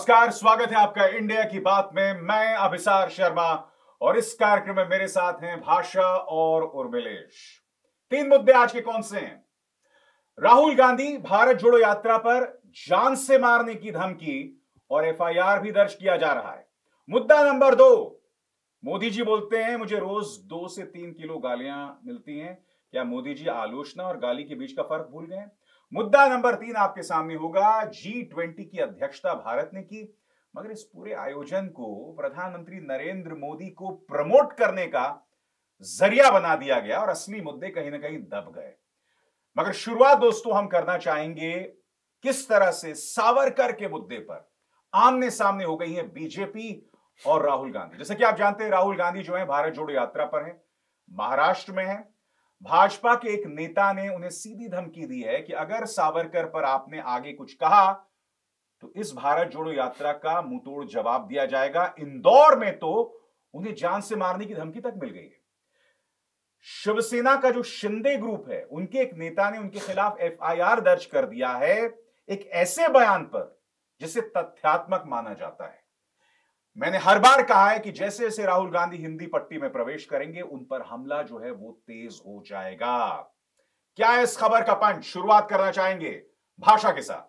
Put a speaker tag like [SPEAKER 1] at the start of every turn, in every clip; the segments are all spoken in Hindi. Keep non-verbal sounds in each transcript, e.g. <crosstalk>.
[SPEAKER 1] नमस्कार स्वागत है आपका इंडिया की बात में मैं अभिसार शर्मा और इस कार्यक्रम में मेरे साथ हैं भाषा और उर्मिलेश तीन मुद्दे आज के कौन से हैं राहुल गांधी भारत जोड़ो यात्रा पर जान से मारने की धमकी और एफआईआर भी दर्ज किया जा रहा है मुद्दा नंबर दो मोदी जी बोलते हैं मुझे रोज दो से तीन किलो गालियां मिलती हैं क्या मोदी जी आलोचना और गाली के बीच का फर्क भूल गए मुद्दा नंबर तीन आपके सामने होगा जी ट्वेंटी की अध्यक्षता भारत ने की मगर इस पूरे आयोजन को प्रधानमंत्री नरेंद्र मोदी को प्रमोट करने का
[SPEAKER 2] जरिया बना दिया गया और
[SPEAKER 1] असली मुद्दे कहीं ना कहीं दब गए मगर शुरुआत दोस्तों हम करना चाहेंगे किस तरह से सावरकर के मुद्दे पर आमने सामने हो गई है बीजेपी और राहुल गांधी जैसे कि आप जानते हैं राहुल गांधी जो है भारत जोड़ो यात्रा पर है महाराष्ट्र में है भाजपा के एक नेता ने उन्हें सीधी धमकी दी है कि अगर सावरकर पर आपने आगे कुछ कहा तो इस भारत जोड़ो यात्रा का मुंहतोड़ जवाब दिया जाएगा इंदौर में तो उन्हें जान से मारने की धमकी तक मिल गई है शिवसेना का जो शिंदे ग्रुप है उनके एक नेता ने उनके खिलाफ एफआईआर दर्ज कर दिया है एक ऐसे बयान पर जिसे तथ्यात्मक माना जाता है मैंने हर बार कहा है कि जैसे जैसे राहुल गांधी हिंदी पट्टी में प्रवेश करेंगे उन पर हमला जो है वो तेज हो जाएगा क्या इस खबर का पंच शुरुआत करना चाहेंगे भाषा के साथ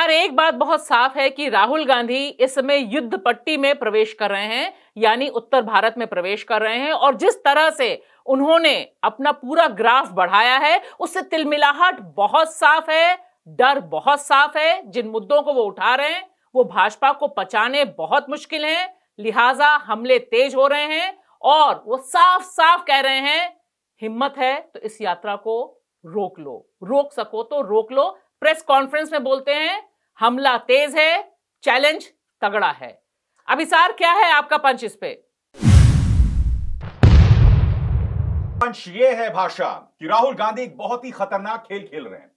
[SPEAKER 2] यार एक बात बहुत साफ है कि राहुल गांधी इस समय युद्ध पट्टी में प्रवेश कर रहे हैं यानी उत्तर भारत में प्रवेश कर रहे हैं और जिस तरह से उन्होंने अपना पूरा ग्राफ बढ़ाया है उससे तिलमिलाहट बहुत साफ है डर बहुत साफ है जिन मुद्दों को वो उठा रहे हैं वो भाजपा को पचाने बहुत मुश्किल है लिहाजा हमले तेज हो रहे हैं और वो साफ साफ कह रहे हैं हिम्मत है तो इस यात्रा को रोक लो रोक सको तो रोक लो प्रेस कॉन्फ्रेंस में बोलते हैं हमला तेज है चैलेंज तगड़ा है अभिसार क्या है आपका पंच इस पे
[SPEAKER 1] पंच ये है भाषा कि राहुल गांधी एक बहुत ही खतरनाक खेल खेल रहे हैं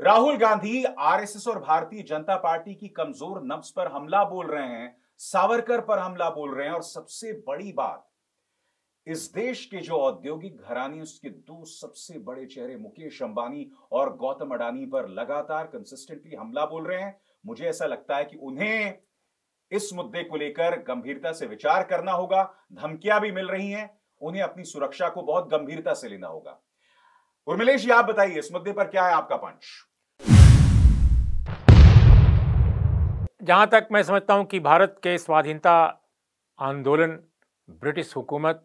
[SPEAKER 1] राहुल गांधी आरएसएस और भारतीय जनता पार्टी की कमजोर नब्स पर हमला बोल रहे हैं सावरकर पर हमला बोल रहे हैं और सबसे बड़ी बात इस देश के जो औद्योगिक घराने उसके दो सबसे बड़े चेहरे मुकेश अंबानी और गौतम अडानी पर लगातार कंसिस्टेंटली हमला बोल रहे हैं मुझे ऐसा लगता है कि उन्हें इस मुद्दे को लेकर गंभीरता से विचार करना होगा धमकियां भी मिल रही हैं उन्हें अपनी सुरक्षा को बहुत गंभीरता से लेना होगा उर्मिलेश जी आप बताइए इस मुद्दे पर क्या है आपका पंच
[SPEAKER 3] जहां तक मैं समझता हूं कि भारत के स्वाधीनता आंदोलन ब्रिटिश हुकूमत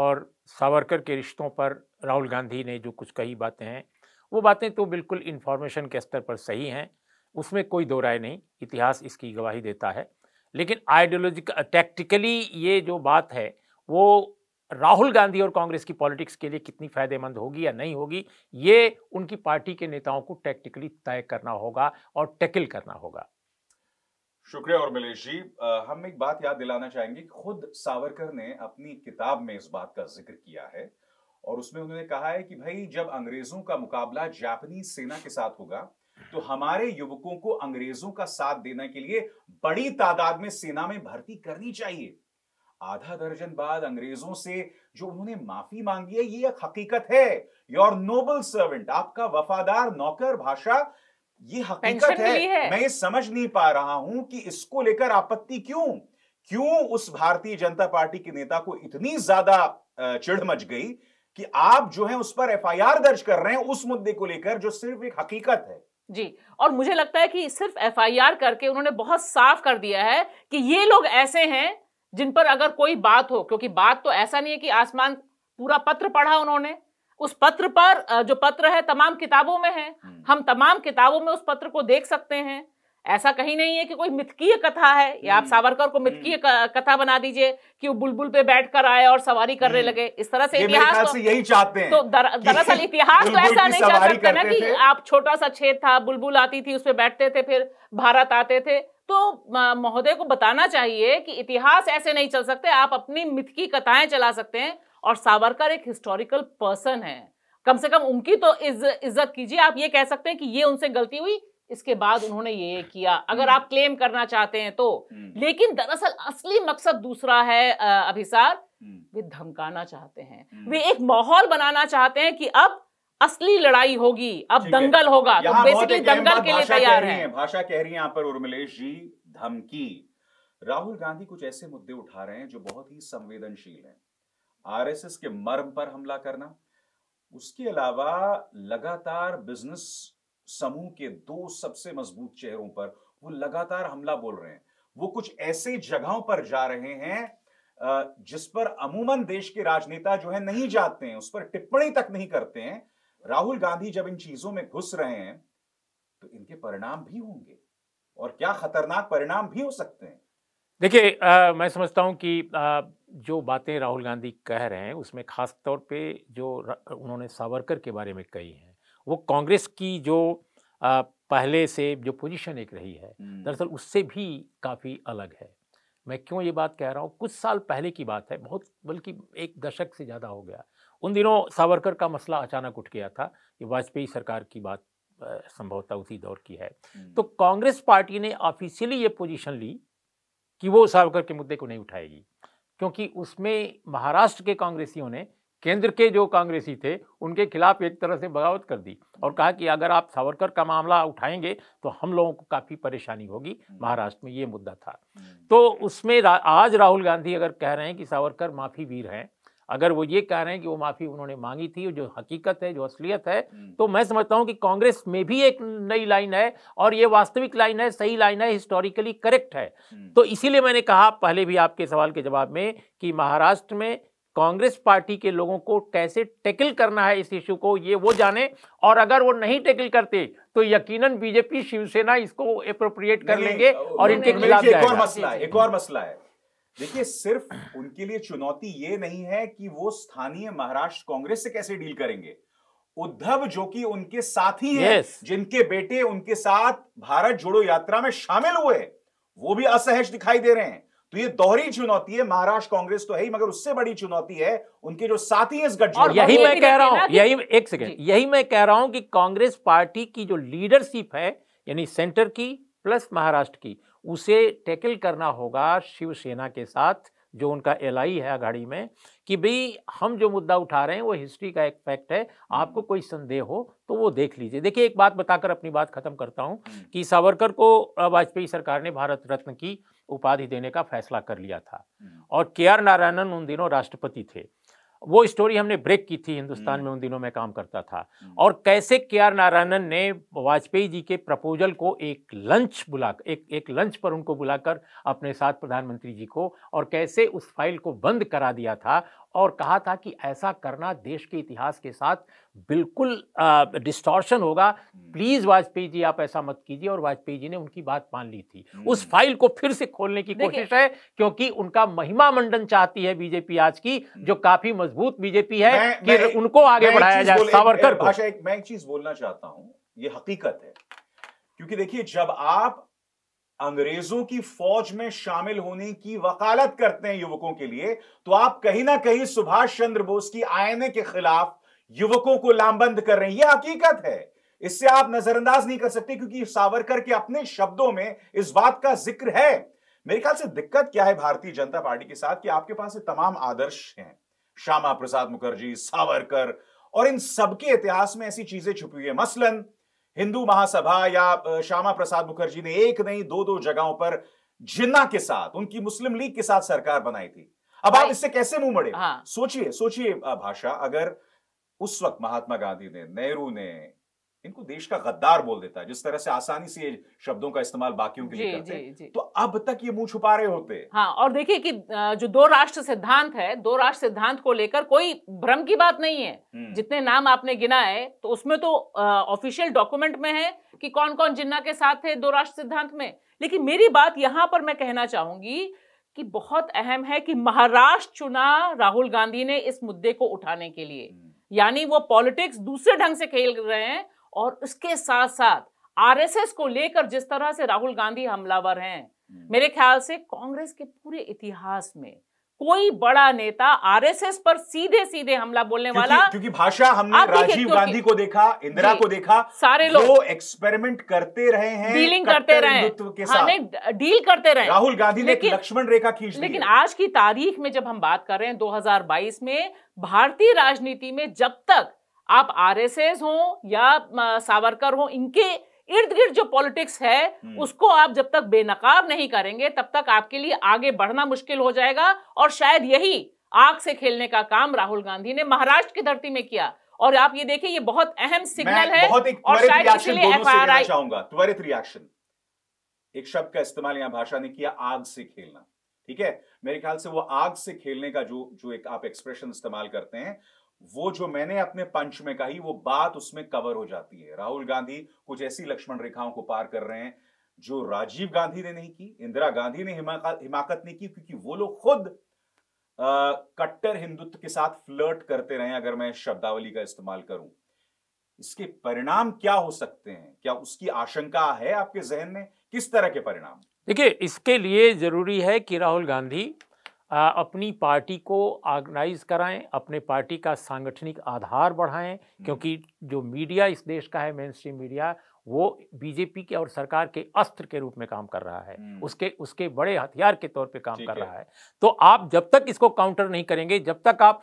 [SPEAKER 3] और सावरकर के रिश्तों पर राहुल गांधी ने जो कुछ कही बातें हैं वो बातें तो बिल्कुल इन्फॉर्मेशन के स्तर पर सही हैं उसमें कोई दो राय नहीं इतिहास इसकी गवाही देता है लेकिन आइडियोलॉजिकल टैक्टिकली ये जो बात है वो राहुल गांधी और कांग्रेस की पॉलिटिक्स के लिए कितनी फायदेमंद होगी या नहीं होगी ये उनकी पार्टी के नेताओं को टैक्टिकली तय करना होगा और टैकल करना होगा
[SPEAKER 1] शुक्रिया और मिलेश जी हम एक बात याद दिलाना चाहेंगे खुद सावरकर ने अपनी किताब में इस बात का जिक्र किया है और उसमें उन्होंने कहा है कि भाई जब अंग्रेजों का मुकाबला जापानी सेना के साथ होगा तो हमारे युवकों को अंग्रेजों का साथ देने के लिए बड़ी तादाद में सेना में भर्ती करनी चाहिए आधा दर्जन बाद अंग्रेजों से जो उन्होंने माफी मांगी है ये एक हकीकत है योर नोबल सर्वेंट आपका वफादार नौकर भाषा ये हकीकत है।, है मैं ये समझ नहीं पा रहा हूं कि इसको लेकर आपत्ति क्यों क्यों उस भारतीय जनता पार्टी के नेता को इतनी ज्यादा चिढ़ मच गई कि आप जो है उस पर एफआईआर दर्ज कर रहे हैं उस मुद्दे को लेकर जो सिर्फ एक हकीकत है
[SPEAKER 2] जी और मुझे लगता है कि सिर्फ एफआईआर करके उन्होंने बहुत साफ कर दिया है कि ये लोग ऐसे हैं जिन पर अगर कोई बात हो क्योंकि बात तो ऐसा नहीं है कि आसमान पूरा पत्र पढ़ा उन्होंने उस पत्र पर जो पत्र है तमाम किताबों में है हम्म। हम तमाम किताबों में उस पत्र को देख सकते हैं ऐसा कहीं नहीं है कि कोई मिथकीय कथा है या आप हम्म। सावरकर को मिथकीय हम्म। कथा बना दीजिए कि वो बुलबुल पे बैठकर आए और सवारी करने लगे इस तरह से इतिहास तो, यही चाहते हैं तो दरअसल इतिहास तो ऐसा नहीं चाह सकता ना कि आप छोटा सा छेद था बुलबुल आती थी उस पर बैठते थे फिर भारत आते थे तो महोदय को बताना चाहिए कि इतिहास ऐसे नहीं चल सकते आप अपनी मिथ की कथाएं चला सकते हैं और सावरकर एक हिस्टोरिकल पर्सन है कम से कम उनकी तो इज्जत कीजिए आप ये कह सकते हैं कि ये उनसे गलती हुई इसके बाद उन्होंने ये किया अगर हम्म। आप क्लेम करना चाहते हैं तो हम्म। लेकिन दरअसल असली मकसद दूसरा है अभिसार हम्म। वे धमकाना चाहते हैं वे एक माहौल बनाना चाहते हैं कि अब असली लड़ाई होगी अब दंगल होगा तो बेसिकली दंगल के लिए तैयार है
[SPEAKER 1] भाषा कह रही है यहाँ पर उर्मिलेश जी धमकी राहुल गांधी कुछ ऐसे मुद्दे उठा रहे हैं जो बहुत ही संवेदनशील हैं आरएसएस के मर्म पर हमला करना उसके अलावा लगातार बिजनेस समूह के दो सबसे मजबूत चेहरों पर वो लगातार हमला बोल रहे हैं वो कुछ ऐसे जगहों पर जा रहे हैं जिस पर अमूमन देश के राजनेता जो है नहीं जाते हैं उस पर टिप्पणी तक नहीं करते हैं राहुल गांधी जब इन चीजों में घुस रहे हैं तो इनके परिणाम भी होंगे और क्या खतरनाक परिणाम भी हो सकते हैं
[SPEAKER 3] देखिए मैं समझता हूं कि आ, जो बातें राहुल गांधी कह रहे हैं उसमें खास तौर पे जो उन्होंने सावरकर के बारे में कही है वो कांग्रेस की जो आ, पहले से जो पोजीशन एक रही है हम्म। दरअसल उससे भी काफ़ी अलग है मैं क्यों ये बात कह रहा हूँ कुछ साल पहले की बात है बहुत बल्कि एक दशक से ज़्यादा हो गया उन दिनों सावरकर का मसला अचानक उठ गया था कि वाजपेयी सरकार की बात संभवतः उसी दौर की है तो कांग्रेस पार्टी ने ऑफिशियली ये पोजीशन ली कि वो सावरकर के मुद्दे को नहीं उठाएगी क्योंकि उसमें महाराष्ट्र के कांग्रेसियों ने केंद्र के जो कांग्रेसी थे उनके खिलाफ एक तरह से बगावत कर दी और कहा कि अगर आप सावरकर का मामला उठाएंगे तो हम लोगों को काफ़ी परेशानी होगी महाराष्ट्र में ये मुद्दा था तो उसमें आज राहुल गांधी अगर कह रहे हैं कि सावरकर माफ़ी वीर हैं अगर वो ये कह रहे हैं कि वो माफ़ी उन्होंने मांगी थी जो हकीकत है जो असलियत है हम्म। तो मैं समझता हूँ कि कांग्रेस में भी एक नई लाइन है और ये वास्तविक लाइन है सही लाइन है हिस्टोरिकली करेक्ट है हम्म। तो इसीलिए मैंने कहा पहले भी आपके सवाल के जवाब में कि महाराष्ट्र में कांग्रेस पार्टी के लोगों को कैसे टैकल करना है इस इशू को ये वो जाने और अगर वो नहीं टैकल करते तो यकीनन बीजेपी शिवसेना इसको अप्रोप्रिएट कर लेंगे और इनके खिलाफ एक और मसला है
[SPEAKER 1] एक और मसला है देखिए सिर्फ उनके लिए चुनौती ये नहीं है कि वो स्थानीय महाराष्ट्र कांग्रेस से कैसे डील करेंगे उद्धव जो कि उनके साथी है yes. जिनके बेटे उनके साथ भारत जोड़ो यात्रा में शामिल हुए वो भी असहज दिखाई दे रहे हैं तो ये दोहरी चुनौती है महाराष्ट्र कांग्रेस तो है ही मगर उससे बड़ी चुनौती है उनके जो साथी इस गठजोड़ यही मैं कह रहा हूं यही
[SPEAKER 3] एक सेकेंड यही मैं कह रहा हूं कि कांग्रेस पार्टी की जो लीडरशिप है यानी सेंटर की प्लस महाराष्ट्र की उसे टैकल करना होगा शिवसेना के साथ जो उनका एल है अघाड़ी में कि भाई हम जो मुद्दा उठा रहे हैं वो हिस्ट्री का एक फैक्ट है आपको कोई संदेह हो तो वो देख लीजिए देखिए एक बात बताकर अपनी बात खत्म करता हूँ कि सावरकर को वाजपेयी सरकार ने भारत रत्न की उपाधि देने का फैसला कर लिया था और के आर नारायणन उन दिनों राष्ट्रपति थे वो स्टोरी हमने ब्रेक की थी हिंदुस्तान हम्म। में उन दिनों में काम करता था हम्म। और कैसे के आर नारायणन ने वाजपेयी जी के प्रपोजल को एक लंच बुला एक एक लंच पर उनको बुलाकर अपने साथ प्रधानमंत्री जी को और कैसे उस फाइल को बंद करा दिया था और कहा था कि ऐसा करना देश के इतिहास के साथ बिल्कुल डिस्टॉर्शन होगा प्लीज हम्म। वाजपेयी जी आप ऐसा मत कीजिए और वाजपेयी जी ने उनकी बात मान ली थी उस फाइल हम्म। को फिर से खोलने की कोशिश है क्योंकि उनका महिमा मंडन चाहती है बीजेपी आज की हम्म। जो काफी मजबूत बीजेपी है मैं, कि मैं, उनको आगे बढ़ाया जाए सावरकर को
[SPEAKER 1] मैं एक चीज अच्छा, बोलना चाहता हूं ये हकीकत है क्योंकि देखिए जब आप अंग्रेजों की फौज में शामिल होने की वकालत करते हैं युवकों के लिए तो आप कहीं ना कहीं सुभाष चंद्र बोस की आयने के खिलाफ युवकों को लामबंद कर रहे हैं यह हकीकत है इससे आप नजरअंदाज नहीं कर सकते क्योंकि सावरकर के अपने शब्दों में इस बात का जिक्र है मेरे ख्याल से दिक्कत क्या है भारतीय जनता पार्टी के साथ कि आपके पास ये तमाम आदर्श हैं श्यामा प्रसाद मुखर्जी सावरकर और इन सबके इतिहास में ऐसी चीजें छुपी हुई है मसलन हिंदू महासभा या श्यामा प्रसाद मुखर्जी ने एक नहीं दो दो जगहों पर जिन्ना के साथ उनकी मुस्लिम लीग के साथ सरकार बनाई थी अब आप इससे कैसे मुंह मड़े हाँ। सोचिए सोचिए भाषा अगर उस वक्त महात्मा गांधी ने नेहरू ने इनको देश का गद्दार बोल देता है जिस तरह से आसानी से ये शब्दों का इस्तेमाल बाकियों के लिए करते हैं तो अब तक ये मुंह छुपा रहे होते
[SPEAKER 2] हाँ और देखिए कि जो दो राष्ट्र सिद्धांत है दो राष्ट्र सिद्धांत को लेकर कोई भ्रम की बात नहीं है हम्म। जितने नाम आपने गिना है तो उसमें तो ऑफिशियल डॉक्यूमेंट में है कि कौन कौन जिन्ना के साथ थे दो राष्ट्र सिद्धांत में लेकिन मेरी बात यहाँ पर मैं कहना चाहूंगी कि बहुत अहम है कि महाराष्ट्र चुना राहुल गांधी ने इस मुद्दे को उठाने के लिए हम्म। यानी वो पॉलिटिक्स दूसरे ढंग से खेल रहे हैं और उसके साथ साथ आरएसएस को लेकर जिस तरह से राहुल गांधी हमलावर हैं हम्म। मेरे ख्याल से कांग्रेस के पूरे इतिहास में कोई बड़ा नेता आरएसएस पर सीधे सीधे हमला बोलने क्योंकि, वाला क्योंकि
[SPEAKER 1] भाषा हमने राजीव गांधी को देखा इंदिरा को देखा सारे लोग एक्सपेरिमेंट करते रहे हैं डीलिंग करते रहे के हाँ,
[SPEAKER 2] साथ डील करते रहे राहुल गांधी ने लक्ष्मण रेखा खींच लेकिन आज की तारीख में जब हम बात कर रहे हैं 2022 में भारतीय राजनीति में जब तक आप आरएसएस हो या सावरकर हो इनके इर्द गिर्द जो पॉलिटिक्स है हम्म। उसको आप जब तक बेनकाब नहीं करेंगे तब तक आपके लिए आगे बढ़ना मुश्किल हो जाएगा और शायद यही आग से खेलने का काम राहुल गांधी ने महाराष्ट्र की धरती में किया और आप ये देखिए ये बहुत अहम सिग्नल है और शायद इसलिए एफ आर आई चाहूंगा
[SPEAKER 1] त्वरित रिएक्शन एक शब्द का इस्तेमाल यहां भाषा ने किया आग से खेलना ठीक है मेरे ख्याल से वो आग से खेलने का जो जो एक आप एक्सप्रेशन इस्तेमाल करते हैं वो जो मैंने अपने पंच में कही वो बात उसमें कवर हो जाती है राहुल गांधी कुछ ऐसी लक्ष्मण रेखाओं को पार कर रहे हैं जो राजीव गांधी ने नहीं की इंदिरा गांधी ने हिमाकत हिमाकत नहीं की क्योंकि वो लोग खुद कट्टर हिंदुत्व के साथ फ्लर्ट करते रहे अगर मैं शब्दावली का इस्तेमाल करूं इसके परिणाम क्या हो सकते हैं क्या उसकी आशंका है आपके जहन में किस तरह के परिणाम
[SPEAKER 3] देखिए इसके लिए जरूरी है कि राहुल गांधी आ, अपनी पार्टी को ऑर्गेनाइज कराएं अपने पार्टी का सांगठनिक आधार बढ़ाएं हम्म। क्योंकि जो मीडिया इस देश का है मेन स्ट्रीम मीडिया वो बीजेपी के और सरकार के अस्त्र के रूप में काम कर रहा है हम्म। उसके उसके बड़े हथियार के तौर पे काम कर रहा है तो आप जब तक इसको काउंटर नहीं करेंगे जब तक आप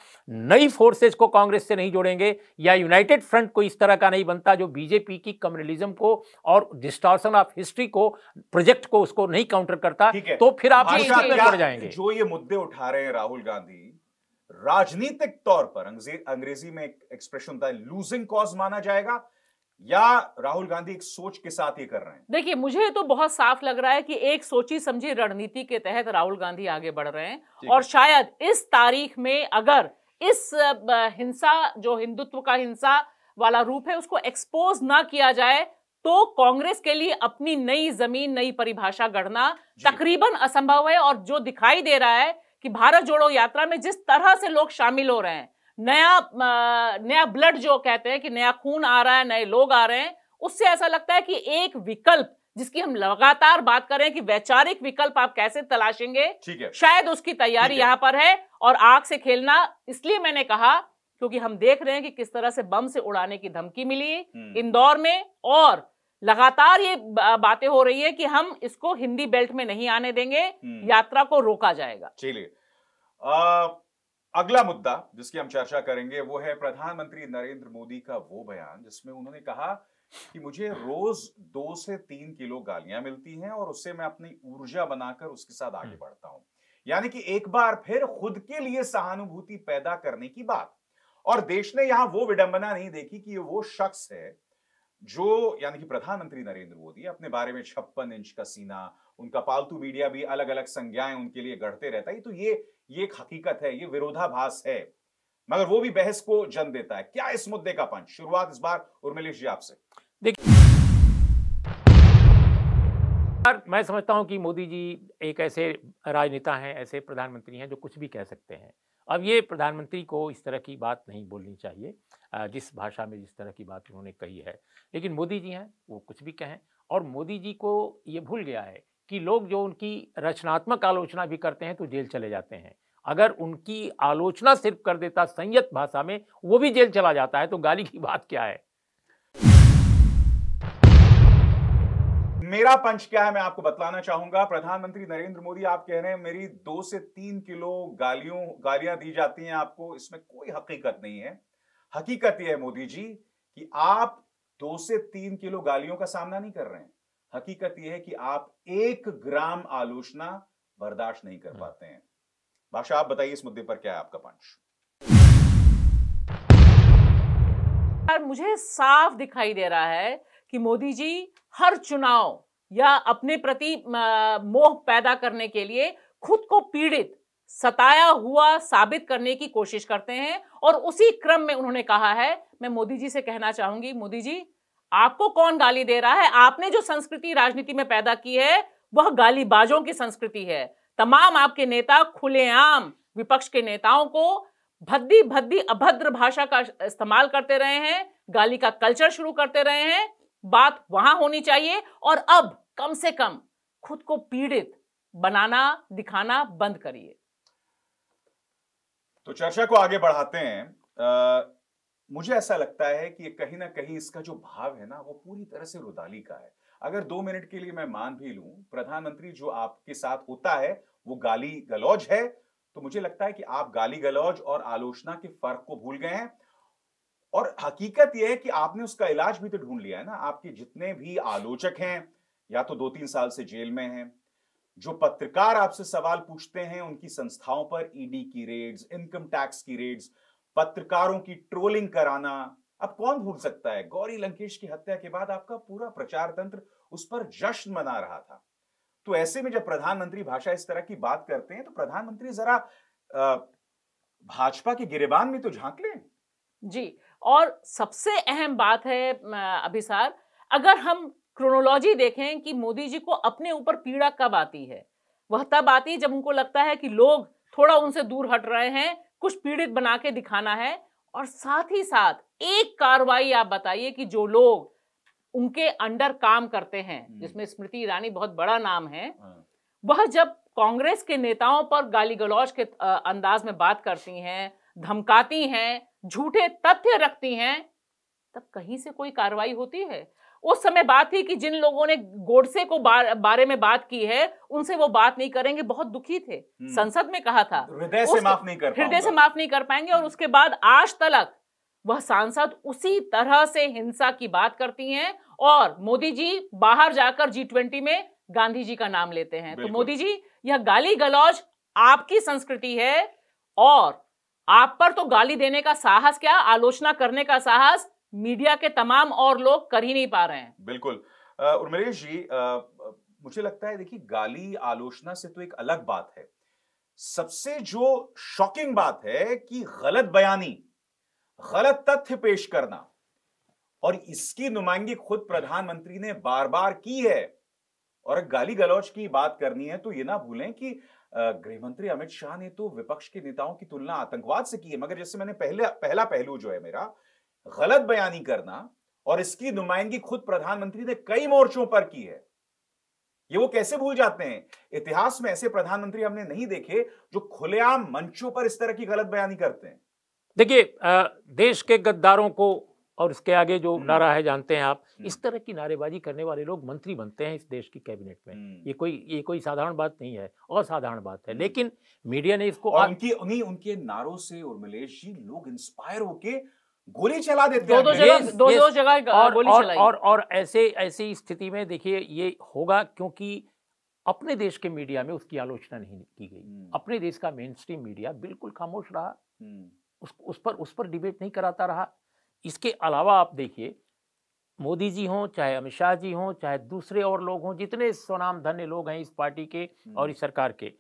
[SPEAKER 3] नई फोर्सेज को कांग्रेस से नहीं जोड़ेंगे या यूनाइटेड फ्रंट को इस तरह का नहीं बनता जो बीजेपी की कम्युनलिज्म को और डिस्टॉर्सन ऑफ हिस्ट्री को प्रोजेक्ट को उसको नहीं काउंटर करता तो फिर आप जाएंगे
[SPEAKER 1] जो ये मुद्दे उठा रहे हैं राहुल गांधी राजनीतिक तौर पर अंग्रेजी में एक एक्सप्रेशन होता है लूजिंग कॉज माना जाएगा या राहुल गांधी एक सोच के साथ ये कर रहे हैं
[SPEAKER 2] देखिए मुझे तो बहुत साफ लग रहा है कि एक सोची समझी रणनीति के तहत राहुल गांधी आगे बढ़ रहे हैं और है। शायद इस तारीख में अगर इस हिंसा जो हिंदुत्व का हिंसा वाला रूप है उसको एक्सपोज ना किया जाए तो कांग्रेस के लिए अपनी नई जमीन नई परिभाषा गढ़ना तकरीबन असंभव है और जो दिखाई दे रहा है कि भारत जोड़ो यात्रा में जिस तरह से लोग शामिल हो रहे हैं नया नया ब्लड जो कहते हैं कि नया खून आ रहा है नए लोग आ रहे हैं उससे ऐसा लगता है कि एक विकल्प जिसकी हम लगातार बात हैं कि वैचारिक विकल्प आप कैसे तलाशेंगे ठीक है शायद उसकी तैयारी यहां पर है और आग से खेलना इसलिए मैंने कहा क्योंकि हम देख रहे हैं कि किस तरह से बम से उड़ाने की धमकी मिली हम्म। इंदौर में और लगातार ये बातें हो रही है कि हम इसको हिंदी बेल्ट में नहीं आने देंगे हम्म। यात्रा को रोका जाएगा
[SPEAKER 1] चलिए अगला मुद्दा जिसकी हम चर्चा करेंगे वो है प्रधानमंत्री नरेंद्र मोदी का वो बयान जिसमें उन्होंने कहा कि मुझे रोज दो से तीन किलो गालियां मिलती हैं और उससे मैं अपनी ऊर्जा बनाकर उसके साथ आगे हम्म। बढ़ता हूं यानी कि एक बार फिर खुद के लिए सहानुभूति पैदा करने की बात और देश ने यहां वो विडंबना नहीं देखी कि वो शख्स है जो यानी कि प्रधानमंत्री नरेंद्र मोदी अपने बारे में छप्पन इंच का सीना उनका पालतू मीडिया भी अलग अलग संज्ञाएं उनके लिए गढ़ते रहता है तो ये ये एक हकीकत है ये विरोधाभास है मगर वो भी बहस को जन्म देता है क्या इस मुद्दे का पंच शुरुआत इस बार उर्मिलेश जी आपसे देखिए
[SPEAKER 3] मैं समझता हूं कि मोदी जी एक ऐसे राजनेता हैं ऐसे प्रधानमंत्री हैं जो कुछ भी कह सकते हैं अब ये प्रधानमंत्री को इस तरह की बात नहीं बोलनी चाहिए जिस भाषा में जिस तरह की बात उन्होंने कही है लेकिन मोदी जी हैं वो कुछ भी कहें और मोदी जी को ये भूल गया है कि लोग जो उनकी रचनात्मक आलोचना भी करते हैं तो जेल चले जाते हैं अगर उनकी आलोचना सिर्फ कर देता संयत भाषा में वो भी जेल चला जाता है तो गाली की बात क्या है मेरा पंच क्या है मैं आपको
[SPEAKER 1] बतलाना चाहूंगा प्रधानमंत्री नरेंद्र मोदी आप कह रहे हैं मेरी दो से तीन किलो गालियों गालियां दी जाती हैं आपको इसमें कोई हकीकत नहीं है हकीकत यह है मोदी जी कि आप दो से तीन किलो गालियों का सामना नहीं कर रहे हैं हकीकत यह है कि आप एक ग्राम आलोचना बर्दाश्त नहीं कर हम्म। पाते हैं भाषा आप बताइए इस मुद्दे पर क्या है आपका पंच
[SPEAKER 2] मुझे साफ दिखाई दे रहा है कि मोदी जी हर चुनाव या अपने प्रति मोह पैदा करने के लिए खुद को पीड़ित सताया हुआ साबित करने की कोशिश करते हैं और उसी क्रम में उन्होंने कहा है मैं मोदी जी से कहना चाहूंगी मोदी जी आपको कौन गाली दे रहा है आपने जो संस्कृति राजनीति में पैदा की है वह गालीबाजों की संस्कृति है तमाम आपके नेता खुलेआम विपक्ष के नेताओं को भद्दी भद्दी अभद्र भाषा का इस्तेमाल करते रहे हैं गाली का कल्चर शुरू करते रहे हैं बात वहां होनी चाहिए और अब कम से कम खुद को पीड़ित बनाना दिखाना बंद करिए
[SPEAKER 1] तो चर्चा को आगे बढ़ाते हैं आ... मुझे ऐसा लगता है कि कहीं ना कहीं इसका जो भाव है ना वो पूरी तरह से रुदाली का है अगर दो मिनट के लिए मैं मान भी लू प्रधानमंत्री जो आपके साथ होता है वो गाली गलौज है तो मुझे लगता है कि आप गाली गलौज और आलोचना के फर्क को भूल गए हैं और हकीकत यह है कि आपने उसका इलाज भी तो ढूंढ लिया है ना आपके जितने भी आलोचक हैं या तो दो तीन साल से जेल में हैं जो पत्रकार आपसे सवाल पूछते हैं उनकी संस्थाओं पर ईडी e की रेड्स इनकम टैक्स की रेड्स पत्रकारों की ट्रोलिंग कराना अब कौन भूल सकता है गौरी लंकेश की हत्या के बाद आपका पूरा प्रचार तंत्र उस पर जश्न मना रहा था तो ऐसे में जब प्रधानमंत्री भाषा इस तरह की बात करते हैं तो प्रधानमंत्री जरा भाजपा के गिरेबान में तो झांक लें
[SPEAKER 2] जी और सबसे अहम बात है अभिसार अगर हम क्रोनोलॉजी देखें कि मोदी जी को अपने ऊपर पीड़ा कब आती है वह तब आती है जब उनको लगता है कि लोग थोड़ा उनसे दूर हट रहे हैं कुछ पीड़ित बना के दिखाना है और साथ ही साथ एक कार्रवाई आप बताइए कि जो लोग उनके अंडर काम करते हैं हम्म। जिसमें स्मृति ईरानी बहुत बड़ा नाम है हाँ। वह जब कांग्रेस के नेताओं पर गाली गलौज के अंदाज में बात करती हैं धमकाती हैं झूठे तथ्य रखती हैं तब कहीं से कोई कार्रवाई होती है उस समय बात थी कि जिन लोगों ने गोडसे को बार, बारे में बात की है उनसे वो बात नहीं करेंगे बहुत दुखी थे हम्म। संसद में कहा था हृदय से माफ नहीं कर हृदय से माफ नहीं कर पाएंगे और हम्म। उसके बाद आज तक वह सांसद उसी तरह से हिंसा की बात करती हैं और मोदी जी बाहर जाकर जी ट्वेंटी में गांधी जी का नाम लेते हैं तो मोदी जी यह गाली गलौज आपकी संस्कृति है और आप पर तो गाली देने का साहस क्या आलोचना करने का साहस मीडिया के तमाम और लोग कर ही नहीं पा रहे हैं
[SPEAKER 1] बिल्कुल उर्मिलेश जी आ, मुझे लगता है देखिए गाली आलोचना से तो एक अलग बात है सबसे जो शॉकिंग बात है कि गलत बयानी गलत तथ्य पेश करना और इसकी नुमाइंदगी खुद प्रधानमंत्री ने बार बार की है और गाली गलौच की बात करनी है तो ये ना भूलें कि गृहमंत्री अमित शाह ने तो विपक्ष के नेताओं की तुलना आतंकवाद से की है मगर जैसे मैंने पहले पहला पहलू जो है मेरा गलत बयानी करना और इसकी नुमाइंदगी खुद प्रधानमंत्री ने कई मोर्चों पर की है ये वो कैसे भूल जाते हैं इतिहास में ऐसे प्रधानमंत्री हमने नहीं देखे जो खुलेआम मंचों पर इस तरह की गलत बयानी करते हैं
[SPEAKER 3] देखिए देश के गद्दारों को और इसके आगे जो हम्म। नारा है जानते हैं आप हम्म। इस तरह की नारेबाजी करने वाले लोग मंत्री बनते हैं इस देश की कैबिनेट में हम्म। ये कोई ये कोई साधारण बात नहीं है असाधारण बात है लेकिन मीडिया ने इसको और उनकी उन्हीं उनके नारों से उर्मिलेश जी लोग इंस्पायर होके गोली चला देते दो दो जगह दो दो जगह और, और, और और ऐसे ऐसी स्थिति में देखिए ये होगा क्योंकि अपने देश के मीडिया में उसकी आलोचना नहीं की गई हम्म। अपने देश का मेन स्ट्रीम मीडिया बिल्कुल खामोश रहा हम्म। उस उस पर उस पर डिबेट नहीं कराता रहा इसके अलावा आप देखिए मोदी जी हों चाहे अमित शाह जी हों चाहे दूसरे और लोग हों जितने स्वनाम धन्य लोग हैं इस पार्टी के हम्म। और इस सरकार के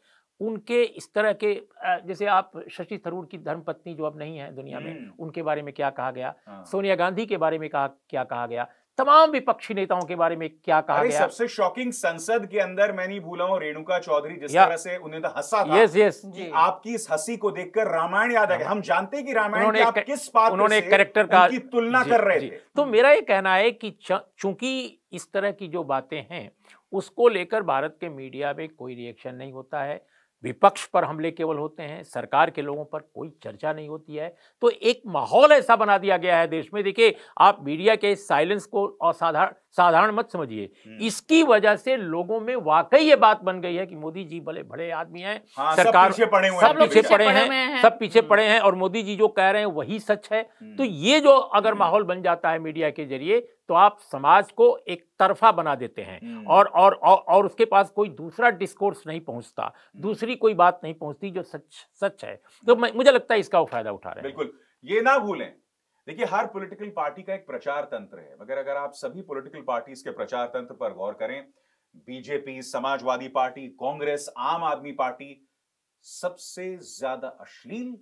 [SPEAKER 3] उनके इस तरह के जैसे आप शशि थरूर की धर्मपत्नी जो अब नहीं है दुनिया में हम्म। उनके बारे में क्या कहा गया हाँ। सोनिया गांधी के बारे में कहा क्या कहा गया तमाम विपक्षी नेताओं के बारे में क्या कहा गया सबसे
[SPEAKER 1] शॉकिंग संसद के अंदर मैं नहीं भूला हूँ रेणुका चौधरी जिस तरह से उन्हें तो हंसा था यस यस आपकी इस हंसी को देखकर रामायण याद आ गया हम जानते कि रामायण किस पात्र उन्होंने कैरेक्टर का तुलना कर रहे थे तो
[SPEAKER 3] मेरा ये कहना है कि चूंकि इस तरह की जो बातें हैं उसको लेकर भारत के मीडिया में कोई रिएक्शन नहीं होता है विपक्ष पर हमले केवल होते हैं सरकार के लोगों पर कोई चर्चा नहीं होती है तो एक माहौल ऐसा बना दिया गया है देश में देखिए आप मीडिया के साइलेंस को असाधारण साधारण मत समझिए हम्म। इसकी वजह से लोगों में वाकई ये बात बन गई है कि मोदी जी भले बड़े आदमी हैं हाँ, सरकार सब पड़े हुए सब लोग पीछे पड़े हैं सब पीछे हम्म। पड़े हैं और मोदी जी जो कह रहे हैं वही सच है हम्म। तो ये जो अगर माहौल बन जाता है मीडिया के जरिए तो आप समाज को एक तरफा बना देते हैं हम्म। और और और, उसके पास कोई दूसरा डिस्कोर्स नहीं पहुंचता हम्म। दूसरी कोई बात नहीं पहुंचती जो सच सच है तो मुझे लगता है इसका वो फायदा उठा रहे हैं
[SPEAKER 1] बिल्कुल ये ना भूलें देखिए हर पॉलिटिकल पार्टी का एक प्रचार तंत्र है मगर अगर आप सभी पॉलिटिकल पार्टीज के प्रचार तंत्र पर गौर करें बीजेपी समाजवादी पार्टी कांग्रेस आम आदमी पार्टी सबसे ज्यादा अश्लील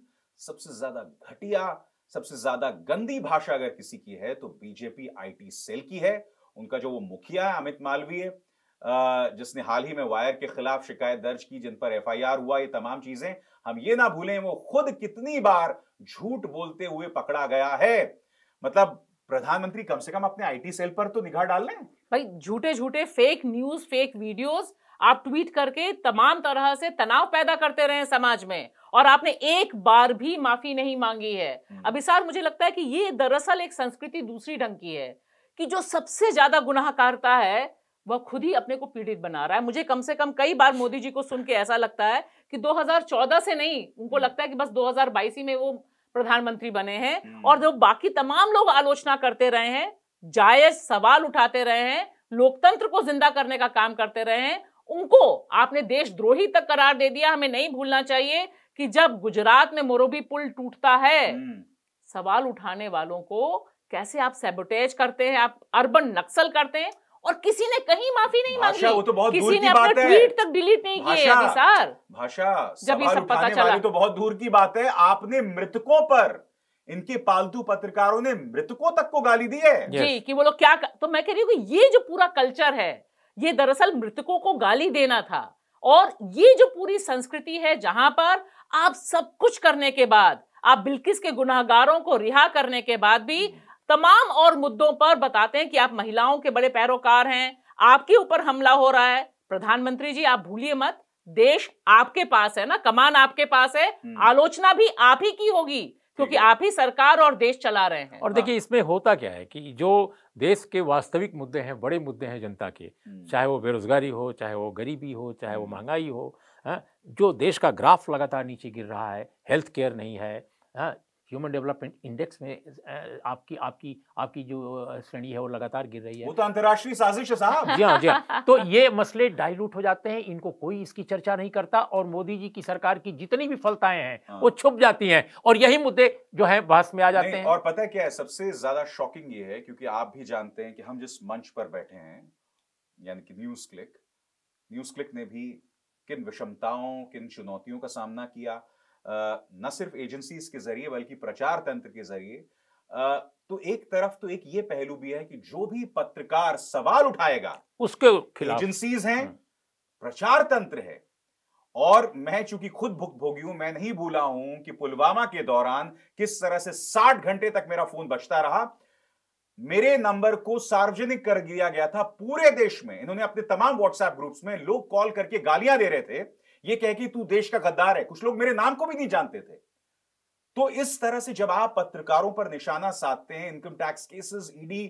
[SPEAKER 1] सबसे ज्यादा घटिया सबसे ज्यादा गंदी भाषा अगर किसी की है तो बीजेपी आईटी सेल की है उनका जो वो मुखिया है अमित मालवीय जिसने हाल ही में वायर के खिलाफ शिकायत दर्ज की जिन पर एफआईआर हुआ ये तमाम चीजें हम ये ना भूलें वो खुद कितनी बार झूठ बोलते हुए पकड़ा गया है मतलब प्रधानमंत्री कम से कम अपने आईटी सेल पर तो निगाह डाल लें
[SPEAKER 2] भाई झूठे झूठे फेक न्यूज फेक वीडियोस आप ट्वीट करके तमाम तरह से तनाव पैदा करते रहे समाज में और आपने एक बार भी माफी नहीं मांगी है हम्म। अभिसार मुझे लगता है कि ये दरअसल एक संस्कृति दूसरी ढंग की है कि जो सबसे ज्यादा गुनाह करता है वह खुद ही अपने को पीड़ित बना रहा है मुझे कम से कम कई बार मोदी जी को सुन के ऐसा लगता है कि 2014 से नहीं उनको हम्म। लगता है कि बस 2022 में वो प्रधानमंत्री बने हैं हम्म। और जो बाकी तमाम लोग आलोचना करते रहे हैं जायज सवाल उठाते रहे हैं लोकतंत्र को जिंदा करने का काम करते रहे हैं उनको आपने देशद्रोही तक करार दे दिया हमें नहीं भूलना चाहिए कि जब गुजरात में मोरबी पुल टूटता है हम्म। सवाल उठाने वालों को कैसे आप सेबोटेज करते हैं आप अर्बन नक्सल करते हैं और किसी ने कहीं माफी नहीं मांगी वो तो बहुत किसी दूर ने की अपना ट्वीट तक डिलीट नहीं किए सर
[SPEAKER 1] भाषा जब ये सब पता चला तो बहुत दूर की बात है आपने मृतकों पर इनके पालतू पत्रकारों ने मृतकों तक को गाली दी है जी
[SPEAKER 2] कि वो लोग क्या कर... तो मैं कह रही हूँ ये जो पूरा कल्चर है ये दरअसल मृतकों को गाली देना था और ये जो पूरी संस्कृति है जहां पर आप सब कुछ करने के बाद आप बिल्किस के गुनाहगारों को रिहा करने के बाद भी हम्म। तमाम और मुद्दों पर बताते हैं कि आप महिलाओं के बड़े पैरोकार हैं आपके ऊपर हमला हो रहा है प्रधानमंत्री जी आप भूलिए मत देश आपके पास है ना कमान आपके पास है हम्म। आलोचना भी आप ही की होगी क्योंकि आप ही सरकार और देश चला रहे हैं और देखिए
[SPEAKER 3] हाँ। इसमें होता क्या है कि जो देश के वास्तविक मुद्दे हैं बड़े मुद्दे हैं जनता के हम्म। चाहे वो बेरोजगारी हो चाहे वो गरीबी हो चाहे वो हम्म। महंगाई हो हाँ, जो देश का ग्राफ लगातार नीचे गिर रहा है हेल्थ केयर नहीं है हाँ, ह्यूमन डेवलपमेंट इंडेक्स में आपकी आपकी आपकी जो श्रेणी है वो लगातार गिर रही है वो तो अंतरराष्ट्रीय साजिश है साहब जी हाँ जी हाँ तो ये मसले डाइल्यूट हो जाते हैं इनको कोई इसकी चर्चा नहीं करता और मोदी जी की सरकार की जितनी भी फलताएं हैं हाँ। वो छुप जाती हैं और यही मुद्दे जो है बहस में आ जाते हैं और
[SPEAKER 1] पता है क्या है सबसे ज्यादा शॉकिंग ये है क्योंकि आप भी जानते हैं कि हम जिस मंच पर बैठे हैं यानी कि न्यूज क्लिक न्यूज क्लिक ने भी किन विषमताओं किन चुनौतियों का सामना किया न सिर्फ एजेंसीज के जरिए बल्कि प्रचार तंत्र के जरिए तो एक तरफ तो एक ये पहलू भी है कि जो भी पत्रकार सवाल उठाएगा उसके एजेंसीज हैं हम्म। प्रचार तंत्र है और मैं चूंकि खुद भोगी हूं मैं नहीं भूला हूं कि पुलवामा के दौरान किस तरह से साठ घंटे तक मेरा फोन बचता रहा मेरे नंबर को सार्वजनिक कर दिया गया था पूरे देश में इन्होंने अपने तमाम व्हाट्सएप ग्रुप्स में लोग कॉल करके गालियां दे रहे थे ये कह कि तू देश का गद्दार है कुछ लोग मेरे नाम को भी नहीं जानते थे तो इस तरह से जब आप पत्रकारों पर निशाना साधते हैं इनकम टैक्स केसेस ईडी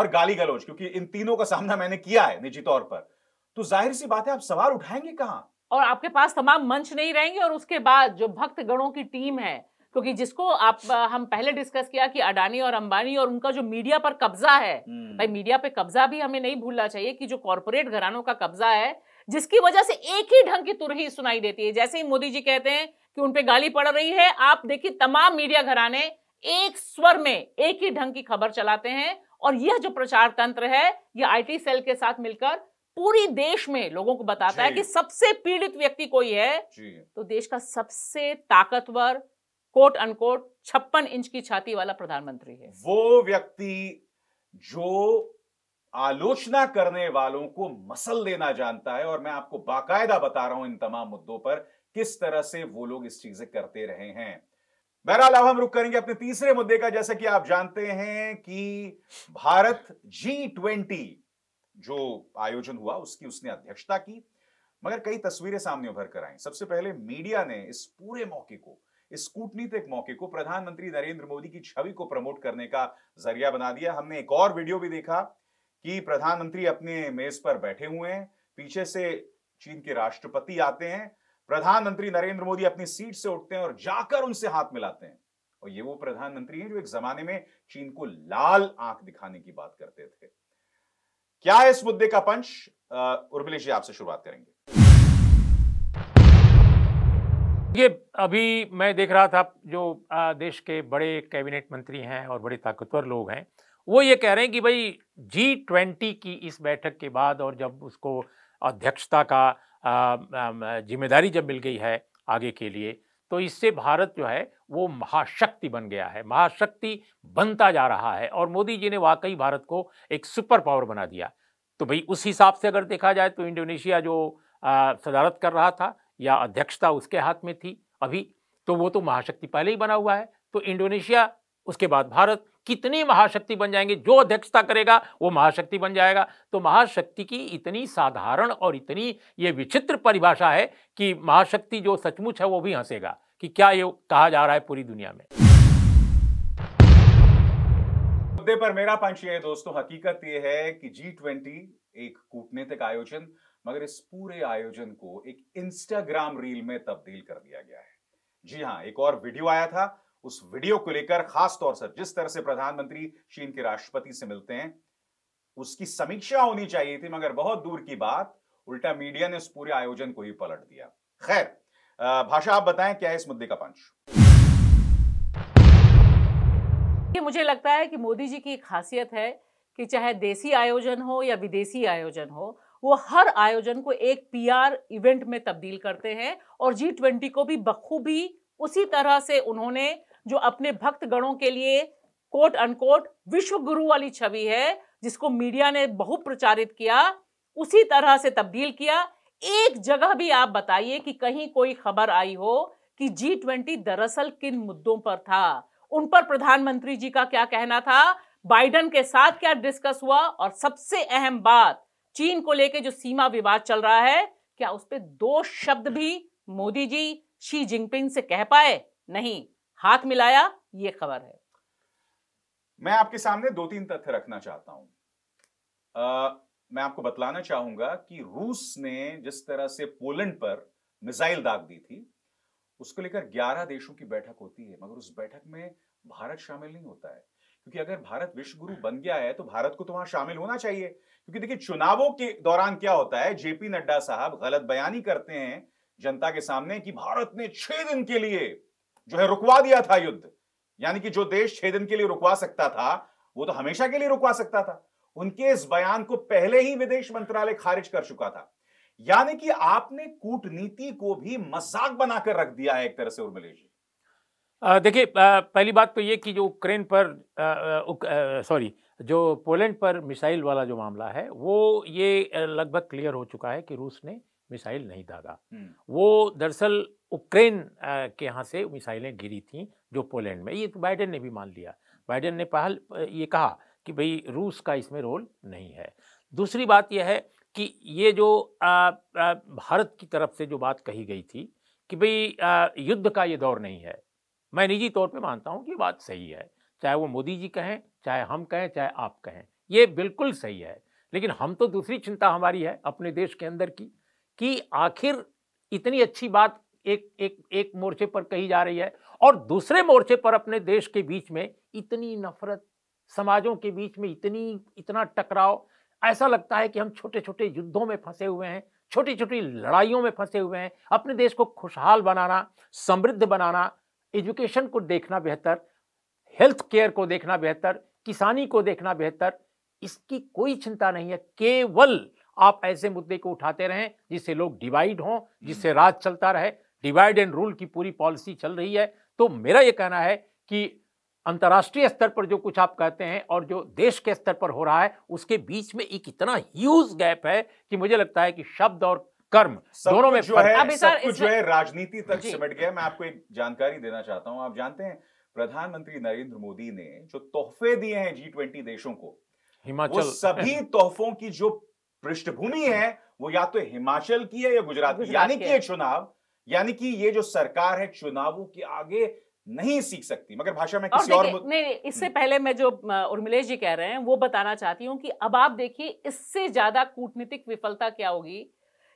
[SPEAKER 1] और गाली गलौज क्योंकि इन तीनों का सामना मैंने किया है निजी तौर पर तो जाहिर सी बात है आप सवाल उठाएंगे कहां
[SPEAKER 2] और आपके पास तमाम मंच नहीं रहेंगे और उसके बाद जो भक्त गणों की टीम है क्योंकि जिसको आप हम पहले डिस्कस किया कि अडानी और अंबानी और उनका जो मीडिया पर कब्जा है हम्म। भाई मीडिया पे कब्जा भी हमें नहीं भूलना चाहिए कि जो कॉरपोरेट घरानों का कब्जा है जिसकी वजह से एक ही ढंग की तुरही सुनाई देती है जैसे ही मोदी जी कहते हैं कि उनपे गाली पड़ रही है आप देखिए तमाम मीडिया घराने एक स्वर में एक ही ढंग की खबर चलाते हैं और यह जो प्रचार तंत्र है यह आईटी सेल के साथ मिलकर पूरी देश में लोगों को बताता है कि सबसे पीड़ित व्यक्ति कोई है तो देश का सबसे ताकतवर कोट अनकोट छप्पन इंच की छाती वाला प्रधानमंत्री है
[SPEAKER 1] वो व्यक्ति जो आलोचना करने वालों को मसल देना जानता है और मैं आपको बाकायदा बता रहा हूं इन तमाम मुद्दों पर किस तरह से वो लोग इस चीजें करते रहे हैं बहरहाल अब हम रुक करेंगे अपने तीसरे मुद्दे का जैसे कि आप जानते हैं कि भारत जी ट्वेंटी जो आयोजन हुआ उसकी उसने अध्यक्षता की मगर कई तस्वीरें सामने उभर कर आई सबसे पहले मीडिया ने इस पूरे मौके को इस कूटनीतिक मौके को प्रधानमंत्री नरेंद्र मोदी की छवि को प्रमोट करने का जरिया बना दिया हमने एक और वीडियो भी देखा कि प्रधानमंत्री अपने मेज पर बैठे हुए हैं पीछे से चीन के राष्ट्रपति आते हैं प्रधानमंत्री नरेंद्र मोदी अपनी सीट से उठते हैं और जाकर उनसे हाथ मिलाते हैं और ये वो प्रधानमंत्री हैं जो एक जमाने में चीन को लाल आंख दिखाने की बात करते थे क्या है इस मुद्दे का पंच उर्मिलेश जी आपसे शुरुआत करेंगे
[SPEAKER 3] ये अभी मैं देख रहा था जो देश के बड़े कैबिनेट मंत्री हैं और बड़े ताकतवर लोग हैं वो ये कह रहे हैं कि भाई जी ट्वेंटी की इस बैठक के बाद और जब उसको अध्यक्षता का जिम्मेदारी जब मिल गई है आगे के लिए तो इससे भारत जो है वो महाशक्ति बन गया है महाशक्ति बनता जा रहा है और मोदी जी ने वाकई भारत को एक सुपर पावर बना दिया तो भाई उस हिसाब से अगर देखा जाए तो इंडोनेशिया जो सदारत कर रहा था या अध्यक्षता उसके हाथ में थी अभी तो वो तो महाशक्ति पहले ही बना हुआ है तो इंडोनेशिया उसके बाद भारत कितनी महाशक्ति बन जाएंगे जो अध्यक्षता करेगा वो महाशक्ति बन जाएगा तो महाशक्ति की इतनी साधारण और इतनी ये विचित्र परिभाषा है कि महाशक्ति जो सचमुच है वो भी हंसेगा कि क्या ये कहा जा रहा है पूरी दुनिया में
[SPEAKER 1] मुद्दे पर मेरा पंच ये दोस्तों हकीकत ये है कि जी ट्वेंटी एक कूटनीतिक आयोजन मगर इस पूरे आयोजन को एक इंस्टाग्राम रील में तब्दील कर दिया गया है जी हाँ एक और वीडियो आया था उस वीडियो को लेकर खास तौर से जिस तरह से प्रधानमंत्री चीन के राष्ट्रपति से मिलते हैं उसकी समीक्षा होनी चाहिए थी मगर बहुत दूर की बात उल्टा मीडिया ने इस पूरे आयोजन को ही पलट दिया खैर भाषा आप बताएं क्या है इस मुद्दे का पंच
[SPEAKER 2] ये मुझे लगता है कि मोदी जी की खासियत है कि चाहे देसी आयोजन हो या विदेशी आयोजन हो वो हर आयोजन को एक पीआर इवेंट में तब्दील करते हैं और जी ट्वेंटी को भी बखूबी उसी तरह से उन्होंने जो अपने भक्त गणों के लिए कोट अनकोट विश्व गुरु वाली छवि है जिसको मीडिया ने बहु प्रचारित किया उसी तरह से तब्दील किया एक जगह भी आप बताइए कि कहीं कोई खबर आई हो कि जी ट्वेंटी दरअसल किन मुद्दों पर था उन पर प्रधानमंत्री जी का क्या कहना था बाइडन के साथ क्या डिस्कस हुआ और सबसे अहम बात चीन को लेकर जो सीमा विवाद चल रहा है क्या उस पर दो शब्द भी मोदी जी शी जिनपिंग से कह पाए नहीं हाथ मिलाया ये खबर है मैं आपके सामने दो तीन
[SPEAKER 1] तथ्य रखना चाहता हूं मैं आपको बतलाना चाहूंगा कि रूस ने जिस तरह से पोलैंड पर मिसाइल दाग दी थी उसको लेकर 11 देशों की बैठक होती है मगर उस बैठक में भारत शामिल नहीं होता है क्योंकि अगर भारत विश्व गुरु बन गया है तो भारत को तो वहां शामिल होना चाहिए क्योंकि देखिए चुनावों के दौरान क्या होता है जेपी नड्डा साहब गलत बयानी करते हैं जनता के सामने कि भारत ने छह दिन के लिए जो है रुकवा दिया था युद्ध यानी कि जो देश छह दिन के लिए रुकवा सकता था वो तो हमेशा के लिए रुकवा सकता था उनके इस बयान को पहले ही विदेश मंत्रालय खारिज कर चुका था यानी कि आपने कूटनीति को भी मजाक बनाकर रख दिया है एक तरह से उर्मिले जी
[SPEAKER 3] देखिए पहली बात तो ये कि जो यूक्रेन पर सॉरी जो पोलैंड पर मिसाइल वाला जो मामला है वो ये लगभग क्लियर हो चुका है कि रूस ने मिसाइल नहीं दागा हम्म। वो दरअसल यूक्रेन के यहाँ से मिसाइलें गिरी थी जो पोलैंड में ये तो बाइडेन ने भी मान लिया बाइडेन ने पहल ये कहा कि भाई रूस का इसमें रोल नहीं है दूसरी बात यह है कि ये जो आ, आ, भारत की तरफ से जो बात कही गई थी कि भाई युद्ध का ये दौर नहीं है मैं निजी तौर पे मानता हूँ कि बात सही है चाहे वो मोदी जी कहें चाहे हम कहें चाहे आप कहें ये बिल्कुल सही है लेकिन हम तो दूसरी चिंता हमारी है अपने देश के अंदर की कि आखिर इतनी अच्छी बात एक एक एक मोर्चे पर कही जा रही है और दूसरे मोर्चे पर अपने देश के बीच में इतनी नफरत समाजों के बीच में इतनी इतना टकराव ऐसा लगता है कि हम छोटे छोटे युद्धों में फंसे हुए हैं छोटी छोटी लड़ाइयों में फंसे हुए हैं अपने देश को खुशहाल बनाना समृद्ध बनाना एजुकेशन को देखना बेहतर हेल्थ केयर को देखना बेहतर किसानी को देखना बेहतर इसकी कोई चिंता नहीं है केवल आप ऐसे मुद्दे को उठाते रहें जिससे लोग डिवाइड हों जिससे हम्म। राज चलता रहे डिवाइड एंड रूल की पूरी पॉलिसी चल रही है तो मेरा ये कहना है कि अंतर्राष्ट्रीय स्तर पर जो कुछ आप कहते हैं और जो देश के स्तर पर हो रहा है उसके बीच में एक इतना ह्यूज गैप है कि मुझे लगता है कि शब्द और कर्म
[SPEAKER 1] दोनों में जो है सब कुछ जो है राजनीति तक सिमट गया मैं आपको एक जानकारी देना चाहता हूं आप जानते हैं प्रधानमंत्री नरेंद्र मोदी ने जो तोहफे दिए हैं जी ट्वेंटी देशों को
[SPEAKER 3] हिमाचल सभी <laughs>
[SPEAKER 1] तोहफों की जो पृष्ठभूमि है वो या तो हिमाचल की है या गुजरात की यानी कि ये चुनाव यानी कि ये जो सरकार है चुनावों के आगे नहीं सीख सकती मगर भाषा में किसी और, और
[SPEAKER 2] नहीं इससे हम्म। पहले मैं जो उर्मिलेश जी कह रहे हैं वो बताना चाहती हूँ कि अब आप देखिए इससे ज्यादा कूटनीतिक विफलता क्या होगी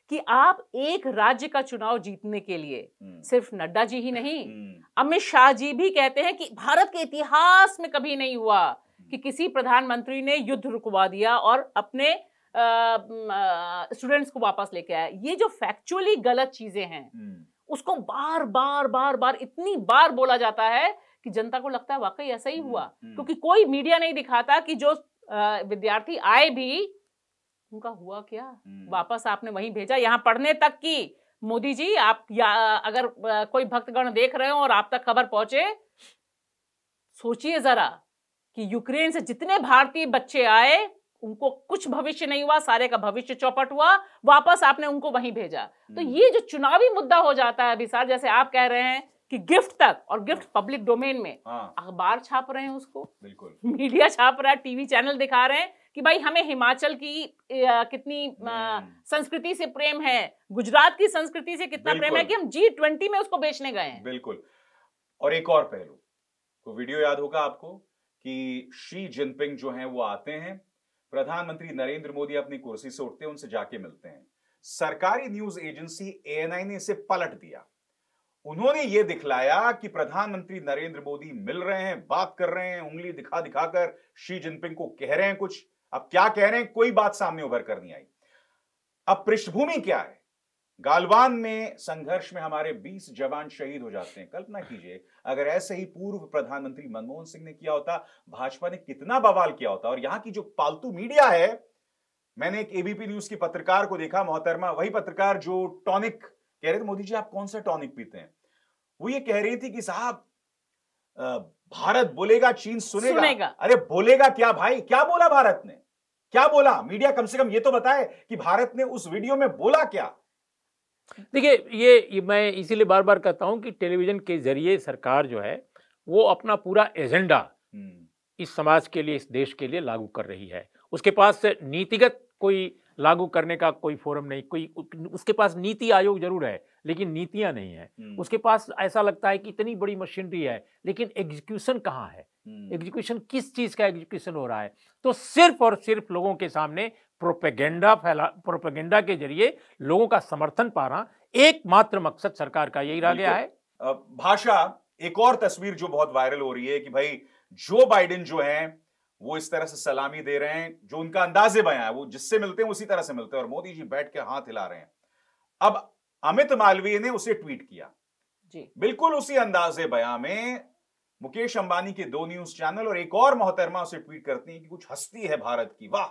[SPEAKER 2] कि आप एक राज्य का चुनाव जीतने के लिए हम्म। सिर्फ नड्डा जी ही नहीं हम्म। अमित शाह जी भी कहते हैं कि भारत के इतिहास में कभी नहीं हुआ कि किसी प्रधानमंत्री ने युद्ध रुकवा दिया और अपने स्टूडेंट्स को वापस लेके आया ये जो फैक्चुअली गलत चीजें हैं हम्म। उसको बार बार बार बार इतनी बार बोला जाता है कि जनता को लगता है वाकई ऐसा ही हम्म, हुआ हम्म। क्योंकि कोई मीडिया नहीं दिखाता कि जो विद्यार्थी आए भी उनका हुआ क्या वापस आपने वहीं भेजा यहाँ पढ़ने तक की मोदी जी आप या अगर कोई भक्तगण देख रहे हो और आप तक खबर पहुंचे सोचिए जरा कि यूक्रेन से जितने भारतीय बच्चे आए उनको कुछ भविष्य नहीं हुआ सारे का भविष्य चौपट हुआ वापस आपने उनको वहीं भेजा तो हम्म। ये जो चुनावी मुद्दा हो जाता है अभी सर जैसे आप कह रहे हैं कि गिफ्ट तक और गिफ्ट पब्लिक डोमेन में हाँ। अखबार छाप रहे हैं उसको बिल्कुल मीडिया छाप रहा है टीवी चैनल दिखा रहे हैं कि भाई हमें हिमाचल की आ, कितनी आ, हम्म। संस्कृति से प्रेम है गुजरात की संस्कृति से कितना प्रेम है कि हम जी ट्वेंटी में उसको बेचने गए हैं
[SPEAKER 1] बिल्कुल और एक और पहलू तो वीडियो याद होगा आपको कि शी जिनपिंग जो है वो आते हैं प्रधानमंत्री नरेंद्र मोदी अपनी कुर्सी से उठते हैं उनसे जाके मिलते हैं सरकारी न्यूज एजेंसी एएनआई ने इसे पलट दिया उन्होंने यह दिखलाया कि प्रधानमंत्री नरेंद्र मोदी मिल रहे हैं बात कर रहे हैं उंगली दिखा दिखाकर शी जिनपिंग को कह रहे हैं कुछ अब क्या कह रहे हैं कोई बात सामने उभर कर नहीं आई अब पृष्ठभूमि क्या है गालवान में संघर्ष में हमारे 20 जवान शहीद हो जाते हैं कल्पना कीजिए अगर ऐसे ही पूर्व प्रधानमंत्री मनमोहन सिंह ने किया होता भाजपा ने कितना बवाल किया होता और यहां की जो पालतू मीडिया है मैंने एक एबीपी न्यूज की पत्रकार को देखा मोहतरमा वही पत्रकार जो टॉनिक कह रहे थे मोदी जी आप कौन सा टॉनिक पीते हैं वो ये कह रही थी कि साहब भारत बोलेगा चीन सुनेगा।, सुनेगा अरे बोलेगा क्या भाई क्या बोला भारत ने क्या बोला मीडिया कम से कम ये तो बताए कि भारत ने उस वीडियो में बोला क्या
[SPEAKER 3] देखिए ये मैं इसीलिए बार बार कहता हूँ कि टेलीविज़न के ज़रिए सरकार जो है वो अपना पूरा एजेंडा इस समाज के लिए इस देश के लिए लागू कर रही है उसके पास नीतिगत कोई लागू करने का कोई फोरम नहीं कोई उसके पास नीति आयोग जरूर है लेकिन नीतियां नहीं है उसके पास ऐसा लगता है कि इतनी बड़ी मशीनरी है लेकिन एग्जीक्यूशन कहाँ है एग्जीक्यूशन किस चीज़ का एग्जीक्यूशन हो रहा है तो सिर्फ और सिर्फ लोगों के सामने प्रोपेगेंडा फैला प्रोपेगेंडा के जरिए लोगों का समर्थन पाना एकमात्र मकसद सरकार का यही रह गया है
[SPEAKER 1] भाषा एक और तस्वीर जो बहुत वायरल हो रही है कि भाई जो बाइडेन जो है वो इस तरह से सलामी दे रहे हैं जो उनका अंदाजे बया है वो जिससे मिलते हैं उसी तरह से मिलते हैं और मोदी जी बैठ के हाथ हिला रहे हैं अब अमित मालवीय ने उसे ट्वीट किया जी बिल्कुल उसी अंदाजे बया में मुकेश अंबानी के दो न्यूज चैनल और एक और मोहतरमा उसे ट्वीट करती है कि कुछ हस्ती है भारत की वाह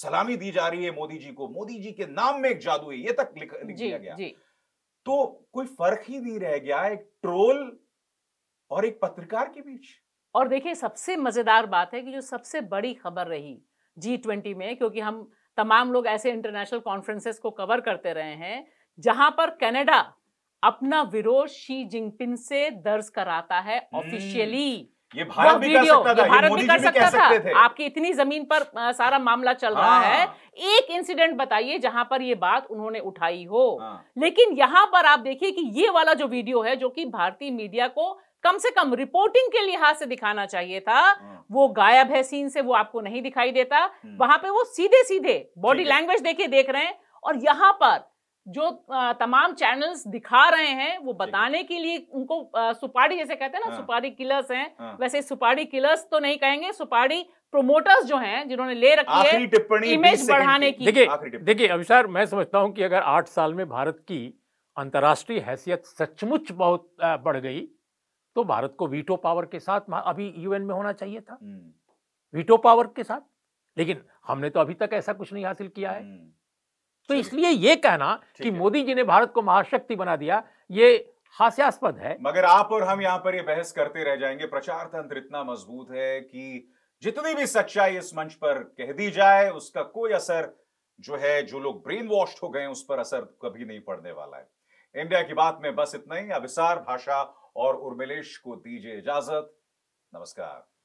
[SPEAKER 1] सलामी दी जा रही है मोदी जी को मोदी जी के नाम में एक जादू है ये तक लिख, दिया गया जी. तो कोई फर्क ही नहीं रह गया एक ट्रोल और एक पत्रकार
[SPEAKER 2] के बीच और देखिए सबसे मजेदार बात है कि जो सबसे बड़ी खबर रही जी ट्वेंटी में क्योंकि हम तमाम लोग ऐसे इंटरनेशनल कॉन्फ्रेंसेस को कवर करते रहे हैं जहां पर कनाडा अपना विरोध शी जिनपिंग से दर्ज कराता है ऑफिशियली हम्म।
[SPEAKER 1] ये भारत भी कर सकता था, भारत भी कर सकता था। आपकी
[SPEAKER 2] इतनी जमीन पर सारा मामला चल रहा है हाँ। एक इंसिडेंट बताइए जहां पर ये बात उन्होंने उठाई हो हाँ। लेकिन यहां पर आप देखिए कि ये वाला जो वीडियो है जो कि भारतीय मीडिया को कम से कम रिपोर्टिंग के लिहाज से दिखाना चाहिए था हाँ। वो गायब है सीन से वो आपको नहीं दिखाई देता हम्म। वहां पे वो सीधे सीधे बॉडी लैंग्वेज देखिए देख रहे हैं और यहां पर जो तमाम चैनल्स दिखा रहे हैं वो बताने के लिए उनको सुपारी जैसे कहते हैं ना हाँ। सुपारी किलर्स हैं हाँ। वैसे सुपारी किलर्स तो नहीं कहेंगे सुपारी प्रोमोटर्स जो हैं जिन्होंने ले रखी है टिप्पणी इमेज बढ़ाने की देखिए
[SPEAKER 3] देखिए अभिषार मैं समझता हूं कि अगर आठ साल में भारत की अंतर्राष्ट्रीय हैसियत सचमुच बहुत बढ़ गई तो भारत को वीटो पावर के साथ अभी यूएन में होना चाहिए था वीटो हम्म। पावर के साथ लेकिन हमने तो अभी तक ऐसा कुछ नहीं हासिल किया है हम्म। तो इसलिए ये कहना कि मोदी जी ने भारत को महाशक्ति बना दिया ये हास्यास्पद है
[SPEAKER 1] मगर आप और हम यहां पर यह बहस करते रह जाएंगे प्रचार तंत्र इतना मजबूत है कि जितनी भी सच्चाई इस मंच पर कह दी जाए उसका कोई असर जो है जो लोग ब्रेन वॉश्ड हो गए उस पर असर कभी नहीं पड़ने वाला है इंडिया की बात में बस इतना ही अभिसार भाषा और उर्मिलेश को दीजिए इजाजत नमस्कार